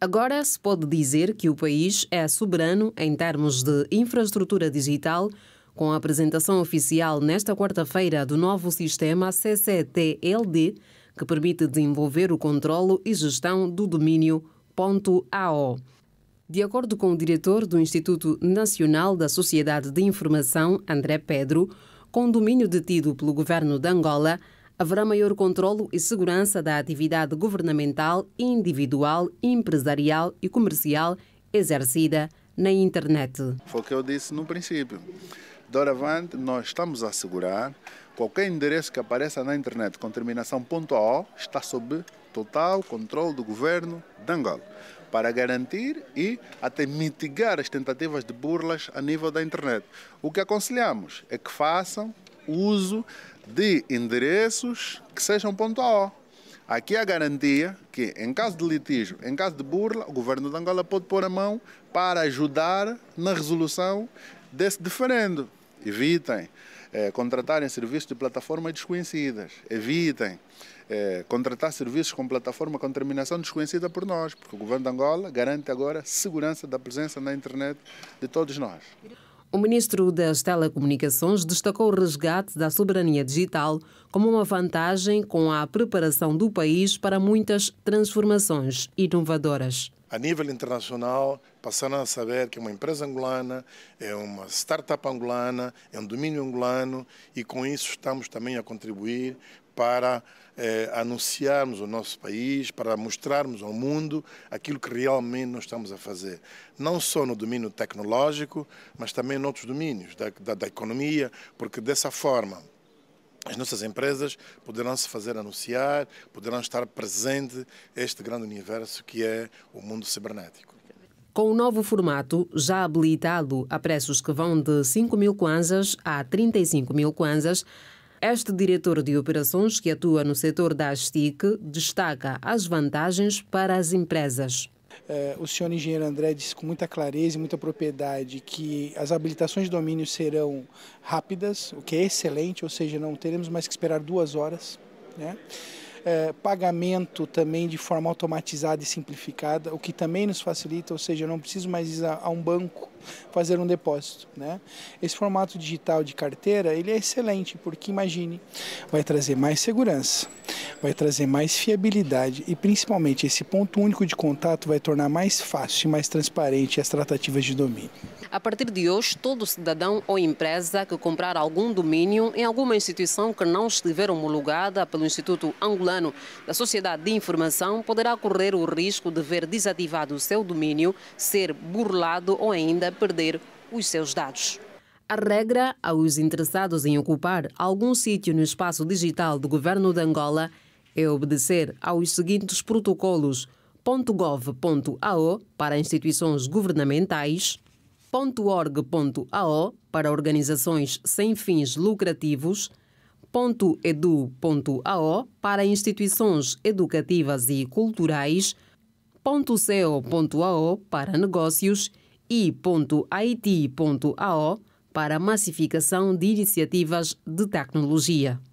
Agora se pode dizer que o país é soberano em termos de infraestrutura digital, com a apresentação oficial nesta quarta-feira do novo sistema CCTLD, que permite desenvolver o controlo e gestão do domínio .ao. De acordo com o diretor do Instituto Nacional da Sociedade de Informação, André Pedro, com domínio detido pelo governo de Angola, haverá maior controlo e segurança da atividade governamental, individual, empresarial e comercial exercida na internet. Foi o que eu disse no princípio. Doravante, nós estamos a assegurar qualquer endereço que apareça na internet com terminação .ao está sob total controle do governo de Angola para garantir e até mitigar as tentativas de burlas a nível da internet. O que aconselhamos é que façam uso de endereços que sejam ponto .ao. Aqui há garantia que, em caso de litígio, em caso de burla, o governo de Angola pode pôr a mão para ajudar na resolução desse diferendo. Evitem eh, contratarem serviços de plataformas desconhecidas. Evitem eh, contratar serviços com plataforma com terminação desconhecida por nós, porque o governo de Angola garante agora segurança da presença na internet de todos nós. O ministro das Telecomunicações destacou o resgate da soberania digital como uma vantagem com a preparação do país para muitas transformações inovadoras a nível internacional, passaram a saber que é uma empresa angolana, é uma startup angolana, é um domínio angolano e com isso estamos também a contribuir para eh, anunciarmos o nosso país, para mostrarmos ao mundo aquilo que realmente nós estamos a fazer. Não só no domínio tecnológico, mas também noutros domínios da, da, da economia, porque dessa forma as nossas empresas poderão se fazer anunciar, poderão estar presente este grande universo que é o mundo cibernético. Com o novo formato, já habilitado a preços que vão de 5 mil kwanzas a 35 mil kwanzas, este diretor de operações que atua no setor das TIC destaca as vantagens para as empresas. É, o senhor engenheiro André disse com muita clareza e muita propriedade que as habilitações de domínio serão rápidas, o que é excelente, ou seja, não teremos mais que esperar duas horas. Né? É, pagamento também de forma automatizada e simplificada, o que também nos facilita, ou seja, eu não preciso mais ir a, a um banco fazer um depósito. Né? Esse formato digital de carteira ele é excelente, porque imagine, vai trazer mais segurança, vai trazer mais fiabilidade e principalmente esse ponto único de contato vai tornar mais fácil e mais transparente as tratativas de domínio. A partir de hoje, todo cidadão ou empresa que comprar algum domínio em alguma instituição que não estiver homologada pelo Instituto Angolano da Sociedade de Informação poderá correr o risco de ver desativado o seu domínio, ser burlado ou ainda perder os seus dados. A regra aos interessados em ocupar algum sítio no espaço digital do governo de Angola é obedecer aos seguintes protocolos: .gov.ao para instituições governamentais, .org.ao para organizações sem fins lucrativos, .edu.ao para instituições educativas e culturais, .co.ao para negócios e .it.ao para massificação de iniciativas de tecnologia.